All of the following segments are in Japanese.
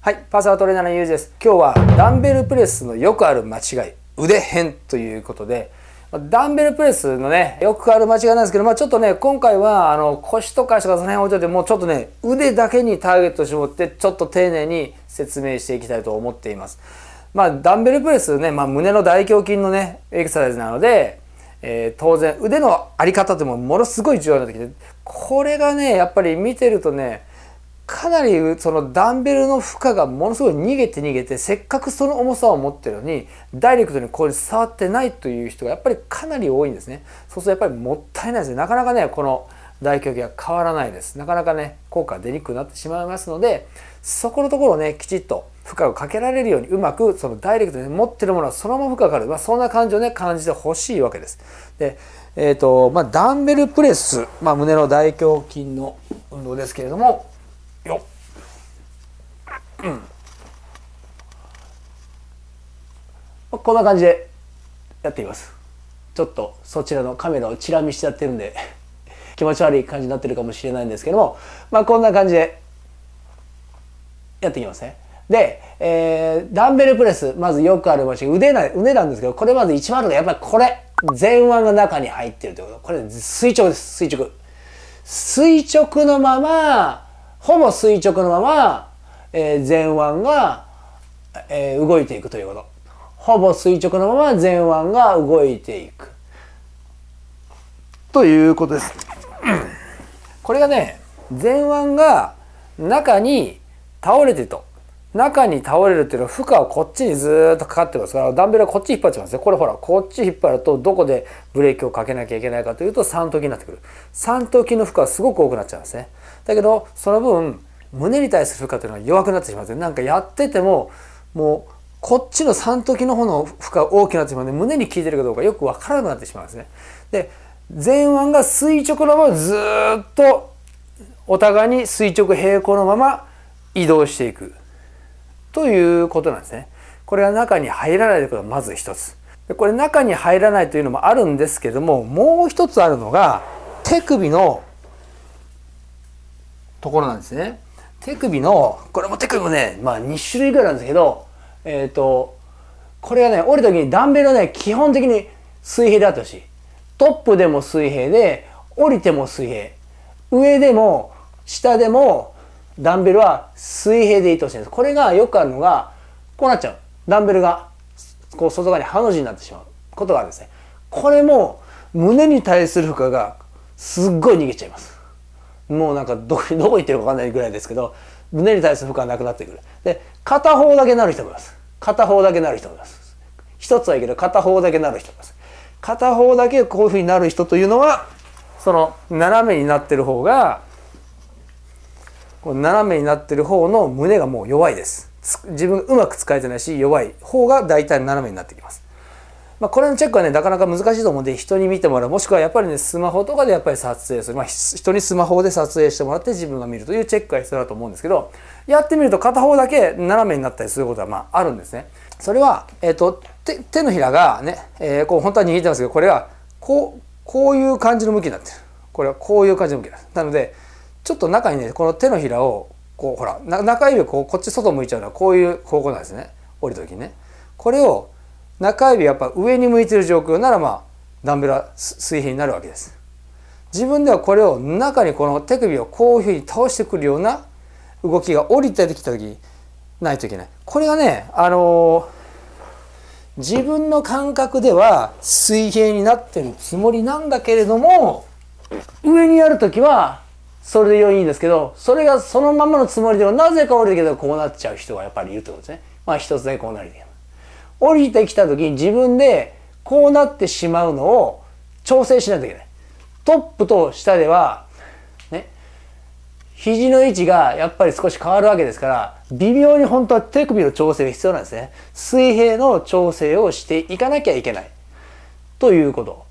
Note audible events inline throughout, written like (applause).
はい、パーソナルトレーナーのゆうじです。今日はダンベルプレスのよくある間違い、腕編ということで、ダンベルプレスのね、よくある間違いなんですけど、まあちょっとね、今回は、あの、腰とか足とかその辺置ちとて、もうちょっとね、腕だけにターゲット絞って、ちょっと丁寧に説明していきたいと思っています。まあダンベルプレスね、まあ胸の大胸筋のね、エクササイズなので、えー、当然腕のあり方ってもものすごい重要になってきて、これがね、やっぱり見てるとね、かなりそのダンベルの負荷がものすごい逃げて逃げてせっかくその重さを持ってるのにダイレクトにこに触ってないという人がやっぱりかなり多いんですねそうするとやっぱりもったいないですねなかなかねこの大胸筋は変わらないですなかなかね効果出にくくなってしまいますのでそこのところをねきちっと負荷をかけられるようにうまくそのダイレクトに持ってるものはそのまま負荷がかかる、まあ、そんな感じをね感じてほしいわけですでえっ、ー、とまあダンベルプレス、まあ、胸の大胸筋の運動ですけれどもよっ、うん、こんな感じでやっていますちょっとそちらのカメラをチラ見しちゃってるんで気持ち悪い感じになってるかもしれないんですけどもまあこんな感じでやっていきますねで、えー、ダンベルプレスまずよくあるマシン腕な腕なんですけどこれまず一番あるのはやっぱりこれ前腕が中に入ってるってことこれ垂直です垂直垂直のままほぼ垂直のまま、えー、前腕が、えー、動いていくということ。ほぼ垂直のまま前腕が動いていく。ということです。これがね、前腕が中に倒れてると。中に倒れるっていうのは負荷はこっちにずっとかかってますからダンベルはこっち引っ張っちゃいますねこれほらこっち引っ張るとどこでブレーキをかけなきゃいけないかというと3時になってくる3時の負荷はすごく多くなっちゃうんですねだけどその分胸に対する負荷というのは弱くなってしまってなんかやっててももうこっちの3時の方の負荷大きくなってしまうので胸に効いてるかどうかよく分からなくなってしまうんですね。で前腕が垂直のままずっとお互いに垂直平行のまま移動していくということなんですね。これが中に入らないということがまず一つ。これ中に入らないというのもあるんですけどももう一つあるのが手首のところなんですね。手首の、これも手首もね、まあ2種類ぐらいなんですけど、えっ、ー、と、これがね、降りた時にダンベルはね、基本的に水平であってほしい。トップでも水平で、降りても水平。上でも、下でも、ダンベルは水平でいいとほしいんです。これがよくあるのが、こうなっちゃう。ダンベルが、こう外側にハの字になってしまうことがあるんですね。これも、胸に対する負荷が、すっごい逃げちゃいます。もうなんかど (laughs) どこ行ってるか分かんないぐらいですけど胸に対する負荷がなくなってくるで片方だけなる人もいます片方だけなる人もいます一つはいいけど片方だけなる人もいます片方だけこういうふうになる人というのはその斜めになってる方がこの斜めになってる方の胸がもう弱いです自分うまく使えてないし弱い方が大体斜めになってきますまあ、これのチェックはね、なかなか難しいと思うんで、人に見てもらう。もしくはやっぱりね、スマホとかでやっぱり撮影する。まあ、人にスマホで撮影してもらって自分が見るというチェックが必要だと思うんですけど、やってみると片方だけ斜めになったりすることはまああるんですね。それは、えっ、ー、と、手手のひらがね、えー、こう本当は握ってますけど、これはこう、こういう感じの向きになってる。これはこういう感じの向きになってる。なので、ちょっと中にね、この手のひらを、こう、ほら、中指をこうこっち外向いちゃうのはこういう方向なんですね。降りた時にね。これを、中指やっぱ上に向いてる状況ならまあダンベルは水平になるわけです。自分ではこれを中にこの手首をこういうふうに倒してくるような動きが降りてきた時ないといけない。これがね、あのー、自分の感覚では水平になってるつもりなんだけれども上にやる時はそれでいいんですけどそれがそのままのつもりではなぜか降りるけどこうなっちゃう人がやっぱりいるってことですね。まあ一つだけこうなる降りてきた時に自分でこうなってしまうのを調整しないといけない。トップと下では、ね、肘の位置がやっぱり少し変わるわけですから、微妙に本当は手首の調整が必要なんですね。水平の調整をしていかなきゃいけない。ということ。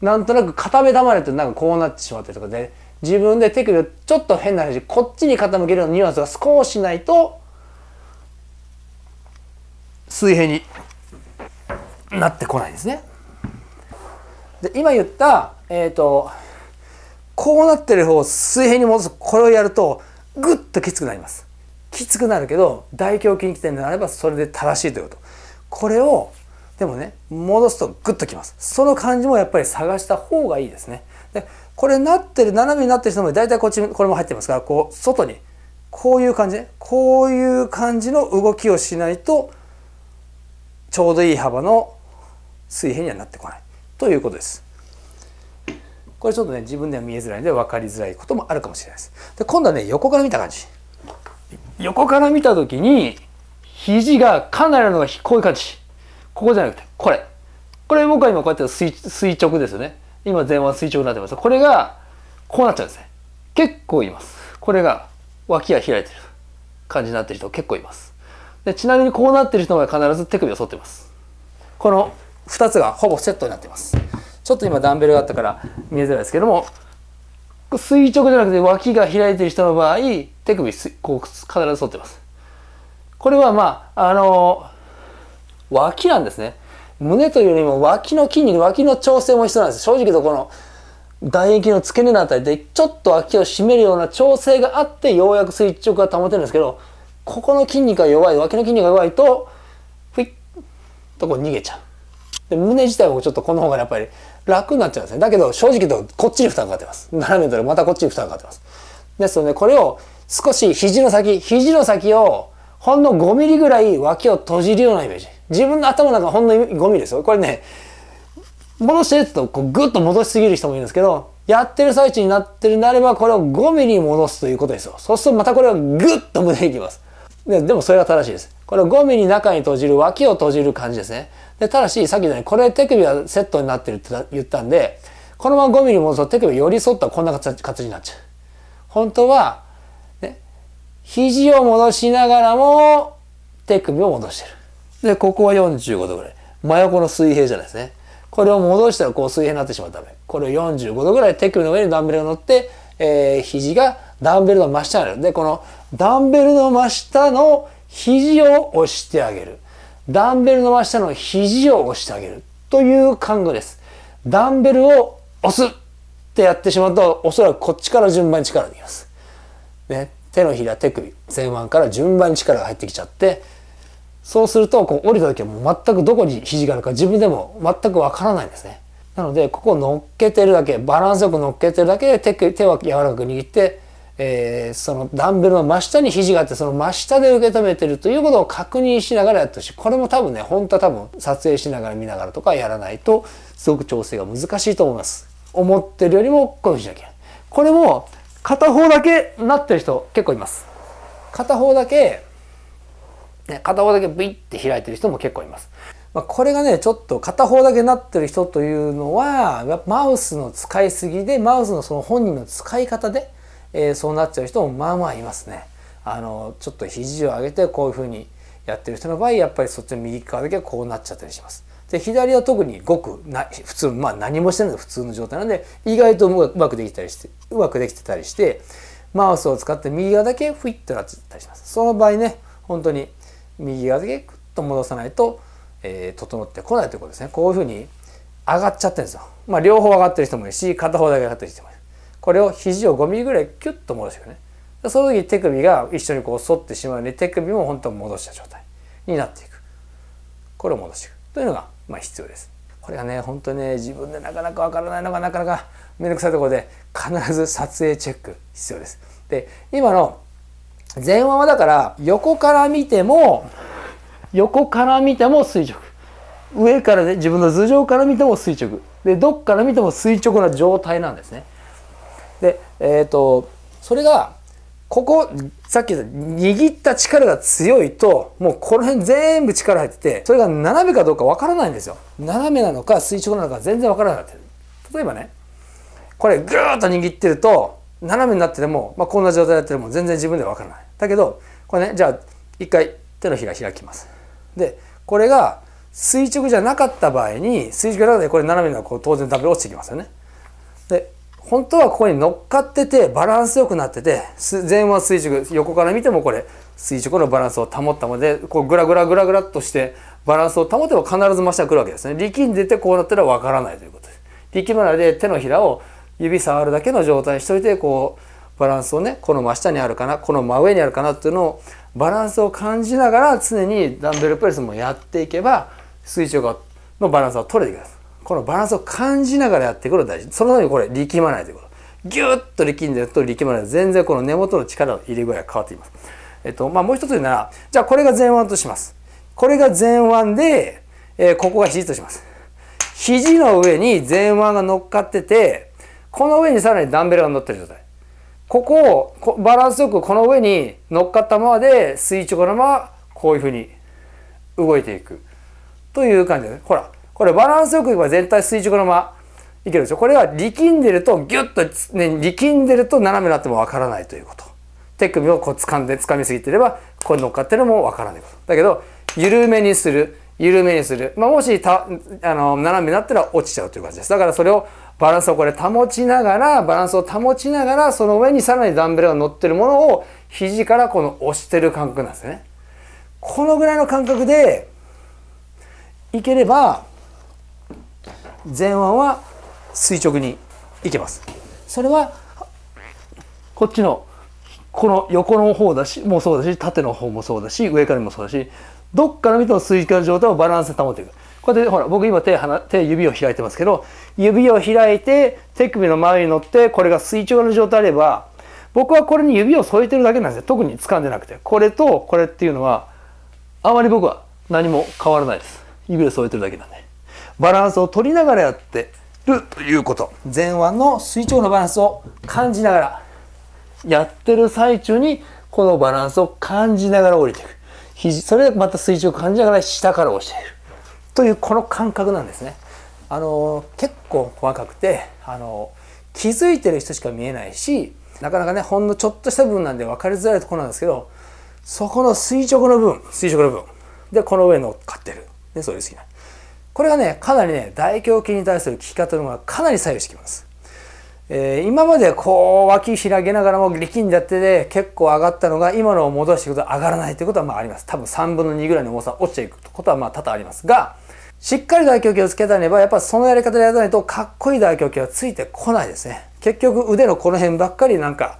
なんとなく固めたまれてなんかこうなってしまってとかね、自分で手首をちょっと変な話、こっちに傾けるようなニュアンスが少しないと、水平になってこないですね。で今言った、えーと、こうなってる方を水平に戻すこれをやるとぐっときつくなります。きつくなるけど大胸筋起点であればそれで正しいということ。これをでもね戻すとグッときます。その感じもやっぱり探した方がいいですね。でこれなってる斜めになってる人も大体こっちこれも入ってますからこう外にこういう感じねこういう感じの動きをしないとちょうどいい幅の水平にはなってこないということです。これちょっとね自分では見えづらいので分かりづらいこともあるかもしれないです。で今度はね横から見た感じ。横から見た時に肘がかなりのこういう感じ。ここじゃなくてこれ。これ僕は今こうやって垂直ですよね。今前腕垂直になってます。これがこうなっちゃうんですね。結構います。これが脇が開いてる感じになってる人結構います。でちなみにこうなってる人は必ず手首を反ってます。この2つがほぼセットになっていますちょっと今ダンベルがあったから見えづらいですけども垂直じゃなくて脇が開いてる人の場合手首こう必ず反ってますこれはまああのー、脇なんですね胸というよりも脇の筋肉脇の調整も必要なんです正直とこの唾液の付け根のあたりでちょっと脇を締めるような調整があってようやく垂直が保てるんですけどここの筋肉が弱い脇の筋肉が弱いとふいっとこう逃げちゃうで胸自体もちょっとこの方がやっぱり楽になっちゃうんですね。だけど正直とこっちに負担かかってます。ートとまたこっちに負担かかってます。ですのでこれを少し肘の先、肘の先をほんの5ミリぐらい脇を閉じるようなイメージ。自分の頭の中ほんの5ミリですよ。これね、戻してるとこうグッと戻しすぎる人もいるんですけど、やってる最中になってるなれば、これを5ミリ戻すということですよ。そうするとまたこれはグッと胸いきます。でもそれが正しいです。これを 5mm 中に閉じる脇を閉じる感じですね。でただしさっきのようにこれ手首はセットになってるって言ったんでこのまま 5mm 戻すと手首寄り添ったこんな形になっちゃう。本当は、ね、肘を戻しながらも手首を戻してる。でここは45度ぐらい。真横の水平じゃないですね。これを戻したらこう水平になってしまうためこれを45度ぐらい手首の上にダンベルが乗って、えー、肘がダンベルの真下になる。でこのダンベルの真下の肘を押してあげる。ダンベルの真下の肘を押してあげる。という感度です。ダンベルを押すってやってしまうと、おそらくこっちから順番に力ができます。ね、手のひら、手首、前腕から順番に力が入ってきちゃって、そうすると、こう降りた時はもう全くどこに肘があるか自分でも全くわからないんですね。なので、ここを乗っけてるだけ、バランスよく乗っけてるだけで手手は柔らかく握って、えー、そのダンベルの真下に肘があってその真下で受け止めてるということを確認しながらやってほしいこれも多分ね本当は多分撮影しながら見ながらとかやらないとすごく調整が難しいと思います思ってるよりもこういうふうにしなきゃけこれも片方だけなってる人結構います片方だけ、ね、片方だけビッて開いてる人も結構いますまあ、これがねちょっと片方だけなってる人というのはマウスの使いすぎでマウスのその本人の使い方でえー、そうなっちゃう人もまあまあいますね。あのちょっと肘を上げてこういうふうにやってる人の場合やっぱりそっちの右側だけはこうなっちゃったりします。で左は特にごくな普通まあ何もしてないの普通の状態なんで意外とうまくできたりしてうまくできてたりしてマウスを使って右側だけフィッとなっちゃったりします。その場合ね本当に右側だけクッと戻さないと、えー、整ってこないということですね。こういうふうに上がっちゃってるんですよ。まあ両方上がってる人もいるし片方だけ上がってる人もいる。これを肘を5ミリぐらいキュッと戻していくねその時手首が一緒にこう反ってしまうので手首も本当に戻した状態になっていくこれを戻していくというのがまあ必要ですこれがね本当ね自分でなかなかわからないのがなかなか面倒くさいところで必ず撮影チェック必要ですで今の前腕はだから横から見ても横から見ても垂直上からね自分の頭上から見ても垂直でどっから見ても垂直な状態なんですねで、えっ、ー、と、それが、ここ、さっき言った、握った力が強いと、もうこの辺全部力入ってて、それが斜めかどうかわからないんですよ。斜めなのか垂直なのか全然わからなくなってる。例えばね、これぐーっと握ってると、斜めになってても、まあ、こんな状態になってても全然自分ではわからない。だけど、これね、じゃあ、一回手のひら開きます。で、これが垂直じゃなかった場合に、垂直じゃなくてこれ斜めなこう当然ブル落ちてきますよね。本当はここに乗っかっててバランスよくなってて前腕垂直横から見てもこれ垂直のバランスを保ったまでこうグラグラグラグラっとしてバランスを保てば必ず真下来るわけですね力んでてこうなったらわからないということです力ないで手のひらを指触るだけの状態にしといてこうバランスをねこの真下にあるかなこの真上にあるかなっていうのをバランスを感じながら常にダンベルプレスもやっていけば垂直のバランスは取れてくきます。このバランスを感じながらやっていくのが大事そのためにこれ力まないということギュッと力んでると力まない全然この根元の力の入れ具合が変わっていますえっとまあもう一つ言うならじゃあこれが前腕としますこれが前腕で、えー、ここが肘とします肘の上に前腕が乗っかっててこの上にさらにダンベルが乗ってる状態ここをバランスよくこの上に乗っかったままで垂直のままこういうふうに動いていくという感じですほらこれバランスよくいけば全体垂直のままいけるでしょこれは力んでるとギュッと、ね、力んでると斜めになってもわからないということ手首をこう掴んで掴みすぎてればこに乗っかってるのもわからないことだけど緩めにする緩めにする、まあ、もしたあの斜めになったら落ちちゃうという感じですだからそれをバランスをこれ保ちながらバランスを保ちながらその上にさらにダンベルが乗ってるものを肘からこの押してる感覚なんですねこのぐらいの感覚でいければ前腕は垂直にいけますそれはこっちのこの横の方だしもそうだし縦の方もそうだし上からもそうだしどっから見ても垂直の状態をバランスで保っていくこうやってほら僕今手手指を開いてますけど指を開いて手首の前に乗ってこれが垂直の状態あれば僕はこれに指を添えてるだけなんですよ特に掴んでなくてこれとこれっていうのはあまり僕は何も変わらないです指を添えてるだけなんでバランスを取りながらやってるということ前腕の垂直のバランスを感じながらやってる最中にこのバランスを感じながら降りていく肘それでまた垂直を感じながら下から押しているというこの感覚なんですねあの結構細かくてあの気づいてる人しか見えないしなかなかねほんのちょっとした部分なんで分かりづらいところなんですけどそこの垂直の部分垂直の部分でこの上乗っかってるでそういう好きなこれがね、かなりね、大胸筋に対する効き方のがかなり左右してきます。えー、今までこう脇開けながらも力んでやってて結構上がったのが今のを戻していくと上がらないということはまああります。多分3分の2ぐらいの重さ落ちていくことはまあ多々ありますが、しっかり大胸筋をつけたればやっぱそのやり方でやらないとかっこいい大胸筋はついてこないですね。結局腕のこの辺ばっかりなんか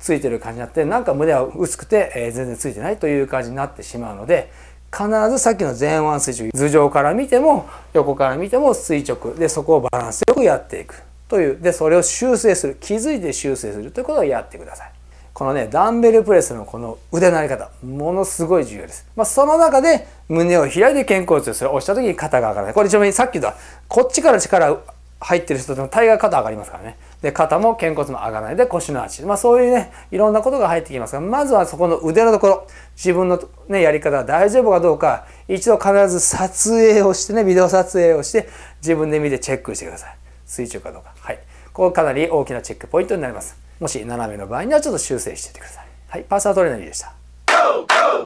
ついてる感じになってなんか胸は薄くて、えー、全然ついてないという感じになってしまうので、必ずさっきの前腕垂直頭上から見ても横から見ても垂直でそこをバランスよくやっていくというでそれを修正する気づいて修正するということをやってくださいこのねダンベルプレスのこの腕のあり方ものすごい重要です、まあ、その中で胸を開いて肩甲骨を押した時に肩が上がらないこれちなみにさっきとたこっちから力入ってる人でも大概肩上がりますからねで肩も肩骨も上がらないで腰の足、まあ、そういうねいろんなことが入ってきますがまずはそこの腕のところ自分の、ね、やり方が大丈夫かどうか一度必ず撮影をしてねビデオ撮影をして自分で見てチェックしてください垂直かどうかはいここかなり大きなチェックポイントになりますもし斜めの場合にはちょっと修正していってくださいはいパーサートレーナーでした